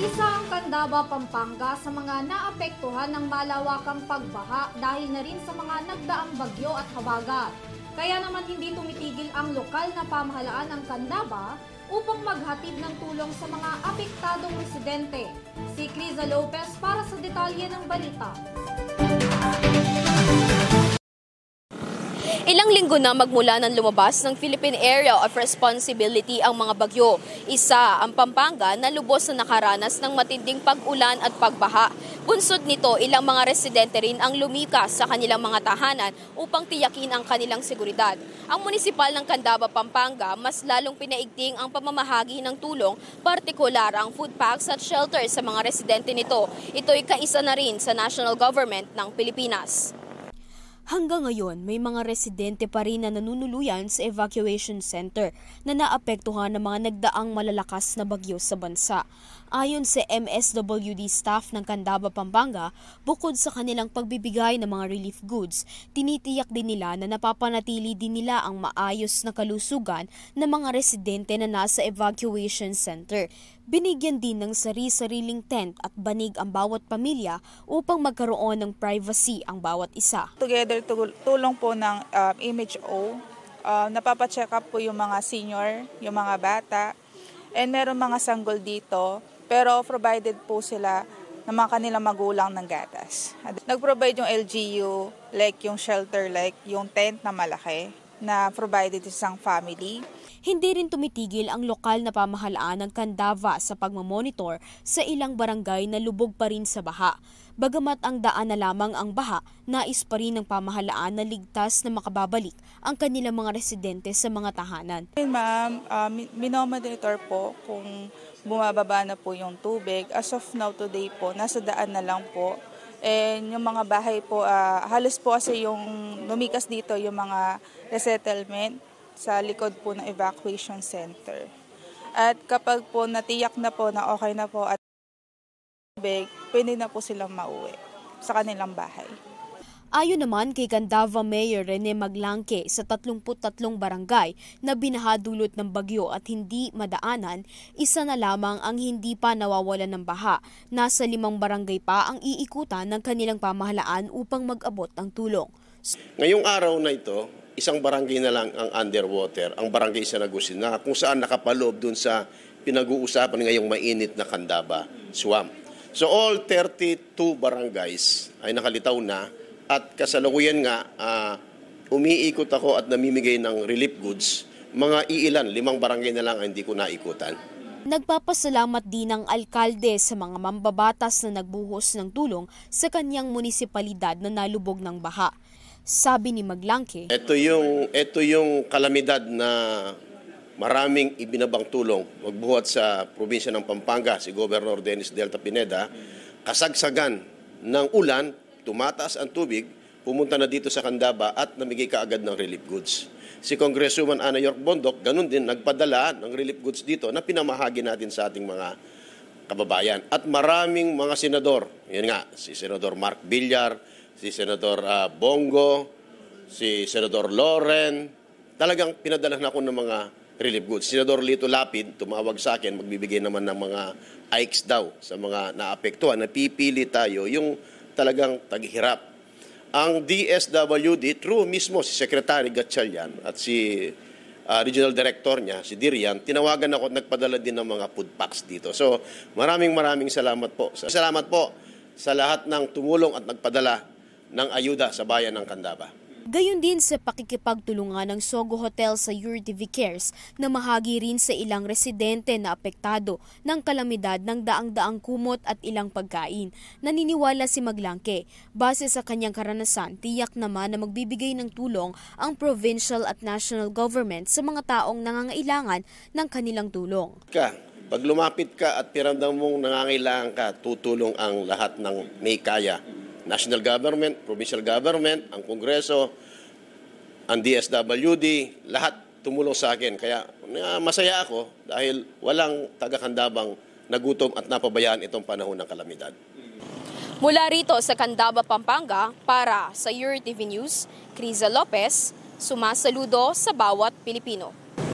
Isa ang Candaba, Pampanga sa mga naapektuhan ng malawakang pagbaha dahil na rin sa mga nagdaang bagyo at habagat. Kaya naman hindi tumitigil ang lokal na pamahalaan ng Candaba upang maghatid ng tulong sa mga apektadong residente. Si Criza Lopez para sa detalye ng balita. Ilang linggo na magmula ng lumabas ng Philippine Area of Responsibility ang mga bagyo. Isa ang Pampanga na lubos na nakaranas ng matinding pag-ulan at pagbaha. Bunsod nito, ilang mga residente rin ang lumikas sa kanilang mga tahanan upang tiyakin ang kanilang seguridad. Ang munisipal ng Candaba, Pampanga, mas lalong pinaigting ang pamamahagi ng tulong, partikular ang food packs at shelter sa mga residente nito. Ito'y kaisa na rin sa national government ng Pilipinas. Hanggang ngayon, may mga residente pa rin na nanunuluyan sa evacuation center na naapektuhan ng mga nagdaang malalakas na bagyo sa bansa. Ayon sa MSWD staff ng Candaba, Pampanga, bukod sa kanilang pagbibigay ng mga relief goods, tinitiyak din nila na napapanatili din nila ang maayos na kalusugan ng mga residente na nasa evacuation center. Binigyan din ng sari-sariling tent at banig ang bawat pamilya upang magkaroon ng privacy ang bawat isa. Together tulong po ng um, O. uh, napapacheck up po yung mga senior, yung mga bata, and meron mga sanggol dito, pero provided po sila ng mga kanilang magulang ng gatas. Nag-provide yung LGU, like yung shelter, like yung tent na malaki na provided isang family. Hindi rin tumitigil ang lokal na pamahalaan ng Candava sa pagmamonitor sa ilang barangay na lubog pa rin sa baha. Bagamat ang daan na lamang ang baha, nais pa rin ng pamahalaan na ligtas na makababalik ang kanilang mga residente sa mga tahanan. Ma'am, uh, minomonitor po kung bumababa na po yung tubig. As of now today po, nasa daan na lang po And yung mga bahay po, uh, halos po kasi yung lumikas dito yung mga resettlement sa likod po ng evacuation center. At kapag po natiyak na po na okay na po at big, pwede na po silang mauwi sa kanilang bahay. Ayon naman kay Gandava Mayor Rene Maglangke sa 33 barangay na binahadulot ng bagyo at hindi madaanan, isa na lamang ang hindi pa nawawalan ng baha. Nasa limang barangay pa ang iikutan ng kanilang pamahalaan upang mag-abot ng tulong. Ngayong araw na ito, isang barangay na lang ang underwater, ang barangay San Agustin na kung saan nakapaloob dun sa pinag-uusapan ngayong mainit na Kandaba swamp. So all 32 barangays ay nakalitaw na at kasalukuyan nga uh, umiikot ako at namimigay ng relief goods. Mga iilan, limang barangay na lang ang hindi ko naikutan. Nagpapasalamat din ang alkalde sa mga mambabatas na nagbuhos ng tulong sa kanyang munisipalidad na nalubog ng baha sabi ni Maglangke. Ito yung, ito yung kalamidad na maraming ibinabang tulong magbuhat sa probinsya ng Pampanga si Governor Dennis Delta Pineda. Kasagsagan ng ulan, tumataas ang tubig, pumunta na dito sa Candaba at namigay kaagad ng relief goods. Si Congresswoman Ana York Bondok, ganun din, nagpadala ng relief goods dito na pinamahagi natin sa ating mga kababayan. At maraming mga senador, yun nga, si Senador Mark Villar, si Senator uh, Bongo, si Senator Loren. Talagang pinadala na ako ng mga relief goods. Senador Lito Lapid tumawag sa akin, magbibigay naman ng mga Ikes daw sa mga naapektuhan. Napipili tayo yung talagang taghirap. Ang DSWD, true mismo si Secretary Gatchalian at si uh, regional director niya, si Dirian, tinawagan ako at nagpadala din ng mga food packs dito. So maraming maraming salamat po. Salamat po sa lahat ng tumulong at nagpadala ng ayuda sa bayan ng Candaba. Gayun din sa pakikipagtulungan ng Sogo Hotel sa URTV Cares na mahagi rin sa ilang residente na apektado ng kalamidad ng daang-daang kumot at ilang pagkain. Naniniwala si Maglangke. Base sa kanyang karanasan, tiyak naman na magbibigay ng tulong ang provincial at national government sa mga taong nangangailangan ng kanilang tulong. Ka, pag lumapit ka at piramdam mong nangangailangan ka, tutulong ang lahat ng may kaya national government, provincial government, ang Kongreso, ang DSWD, lahat tumulong sa akin. Kaya masaya ako dahil walang taga-kandabang nagutom at napabayaan itong panahon ng kalamidad. Mula rito sa Kandaba, Pampanga, para sa Your TV News, Criza Lopez, sumasaludo sa bawat Pilipino.